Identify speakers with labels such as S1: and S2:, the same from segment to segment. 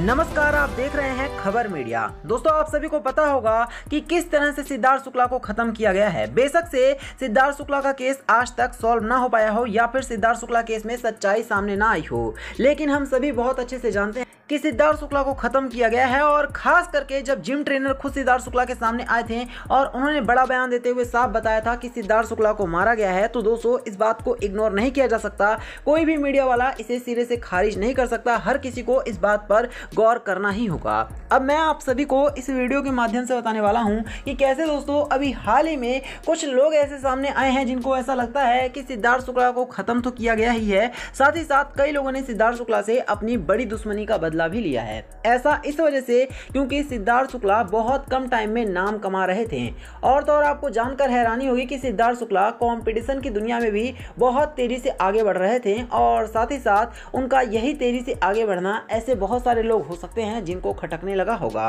S1: नमस्कार आप देख रहे हैं खबर मीडिया दोस्तों आप सभी को पता होगा कि किस तरह से सिद्धार्थ शुक्ला को खत्म किया गया है बेशक से सिद्धार्थ शुक्ला का केस आज तक सॉल्व ना हो पाया हो या फिर सिद्धार्थ शुक्ला केस में सच्चाई सामने ना आई हो लेकिन हम सभी बहुत अच्छे से जानते हैं कि सिद्धार्थ शुक्ला को खत्म किया गया है और खास करके जब जिम ट्रेनर खुद सिद्धार्थ शुक्ला के सामने आए थे और उन्होंने बड़ा बयान देते हुए साफ बताया था कि सिद्धार्थ शुक्ला को मारा गया है तो दोस्तों इस बात को इग्नोर नहीं किया जा सकता कोई भी मीडिया वाला इसे सिरे से खारिज नहीं कर सकता हर किसी को इस बात पर गौर करना ही होगा अब मैं आप सभी को इस वीडियो के माध्यम से बताने वाला हूँ कि कैसे दोस्तों अभी हाल ही में कुछ लोग ऐसे सामने आए हैं जिनको ऐसा लगता है कि सिद्धार्थ शुक्ला को ख़त्म तो किया गया ही है साथ ही साथ कई लोगों ने सिद्धार्थ शुक्ला से अपनी बड़ी दुश्मनी का बदला भी लिया है ऐसा इस वजह से क्योंकि सिद्धार्थ शुक्ला बहुत कम टाइम में नाम कमा रहे थे और तो और आपको जानकर हैरानी होगी कि सिद्धार्थ शुक्ला कॉम्पिटिशन की दुनिया में भी बहुत तेज़ी से आगे बढ़ रहे थे और साथ ही साथ उनका यही तेज़ी से आगे बढ़ना ऐसे बहुत सारे लोग लोग हो सकते हैं जिनको खटकने लगा होगा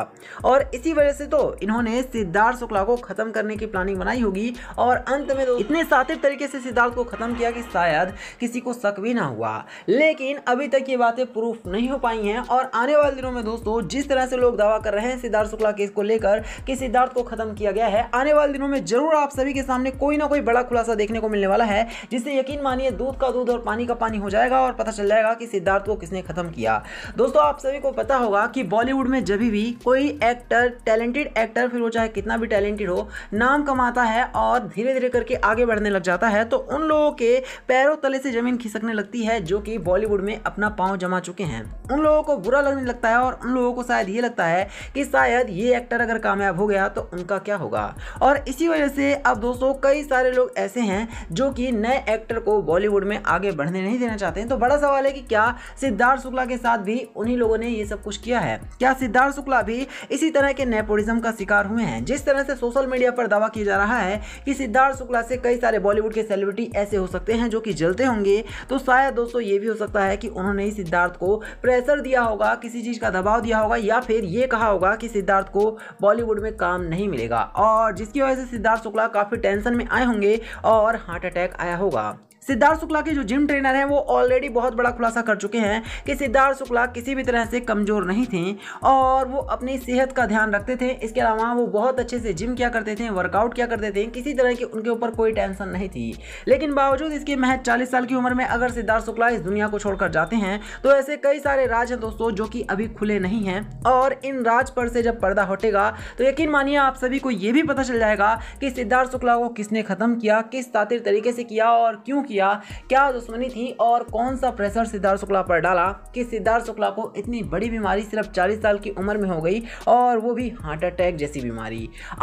S1: और इसी वजह से तो इन्होंने सिद्धार्थ शुक्ला को खत्म करने की प्लानिंग बनाई होगी और अंत में तो इतने सातिर तरीके से सिद्धार्थ को खत्म किया कि शायद किसी को शक भी ना हुआ लेकिन अभी तक ये बातें प्रूफ नहीं हो पाई हैं और आने वाले दिनों में दोस्तों जिस तरह से लोग दावा कर रहे हैं सिद्धार्थ शुक्ला केस को लेकर कि सिद्धार्थ को खत्म किया गया है आने वाले दिनों में जरूर आप सभी के सामने कोई ना कोई बड़ा खुलासा देखने को मिलने वाला है जिससे यकीन मानिए दूध का दूध और पानी का पानी हो जाएगा और पता चल जाएगा कि सिद्धार्थ को किसने खत्म किया दोस्तों आप सभी को पता होगा कि बॉलीवुड में जब भी कोई एक्टर टैलेंटेड एक्टर फिर वो चाहे कितना भी टैलेंटेड हो नाम कमाता है और धीरे धीरे करके आगे बढ़ने लग जाता है तो उन लोगों के पैरों तले से ज़मीन खिसकने लगती है जो कि बॉलीवुड में अपना पाँव जमा चुके हैं उन लोगों को बुरा लगने लगता है और उन लोगों को शायद ये लगता है कि शायद ये एक्टर अगर कामयाब हो गया तो उनका क्या होगा और इसी वजह से अब दोस्तों कई सारे लोग ऐसे हैं जो कि नए एक्टर को बॉलीवुड में आगे बढ़ने नहीं देना चाहते हैं तो बड़ा सवाल है कि क्या सिद्धार्थ शुक्ला के साथ भी उन्हीं लोगों ने ये सब कुछ किया है क्या सिद्धार्थ शुक्ला भी इसी तरह के नेपोटिज्म का शिकार हुए हैं जिस तरह से सोशल मीडिया पर दावा किया जा रहा है कि सिद्धार्थ शुक्ला से कई सारे बॉलीवुड के सेलिब्रिटी ऐसे हो सकते हैं जो कि जलते होंगे तो शायद दोस्तों ये भी हो सकता है कि उन्होंने ही सिद्धार्थ को प्रेशर दिया होगा किसी चीज़ का दबाव दिया होगा या फिर ये कहा होगा कि सिद्धार्थ को बॉलीवुड में काम नहीं मिलेगा और जिसकी वजह से सिद्धार्थ शुक्ला काफ़ी टेंशन में आए होंगे और हार्ट अटैक आया होगा सिद्धार्थ शुक्ला के जो जिम ट्रेनर हैं वो ऑलरेडी बहुत बड़ा खुलासा कर चुके हैं कि सिद्धार्थ शुक्ला किसी भी तरह से कमज़ोर नहीं थे और वो अपनी सेहत का ध्यान रखते थे इसके अलावा वो बहुत अच्छे से जिम किया करते थे वर्कआउट किया करते थे किसी तरह की उनके ऊपर कोई टेंशन नहीं थी लेकिन बावजूद इसके महज चालीस साल की उम्र में अगर सिद्धार्थ शुक्ला इस दुनिया को छोड़कर जाते हैं तो ऐसे कई सारे राज हैं दोस्तों जो कि अभी खुले नहीं हैं और इन राज पर से जब पर्दा हटेगा तो यकीन मानिए आप सभी को ये भी पता चल जाएगा कि सिद्धार्थ शुक्ला को किसने ख़त्म किया किस तातिर तरीके से किया और क्यों किया क्या दुश्मनी थी और कौन सा प्रेशर सिद्धार्थ शुक्ला पर डाला कि सिद्धार्थ शुक्ला को इतनी बड़ी बीमारी सिर्फ 40 साल की उम्र में हो गई और वो भी हार्ट अटैक जैसी बीमारी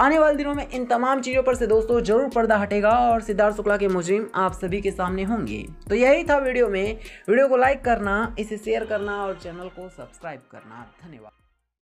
S1: आने वाले दिनों में इन तमाम चीज़ों पर से दोस्तों जरूर पर्दा हटेगा और सिद्धार्थ शुक्ला के मुजरिम आप सभी के सामने होंगे तो यही था वीडियो में वीडियो को लाइक करना इसे शेयर करना और चैनल को सब्सक्राइब करना धन्यवाद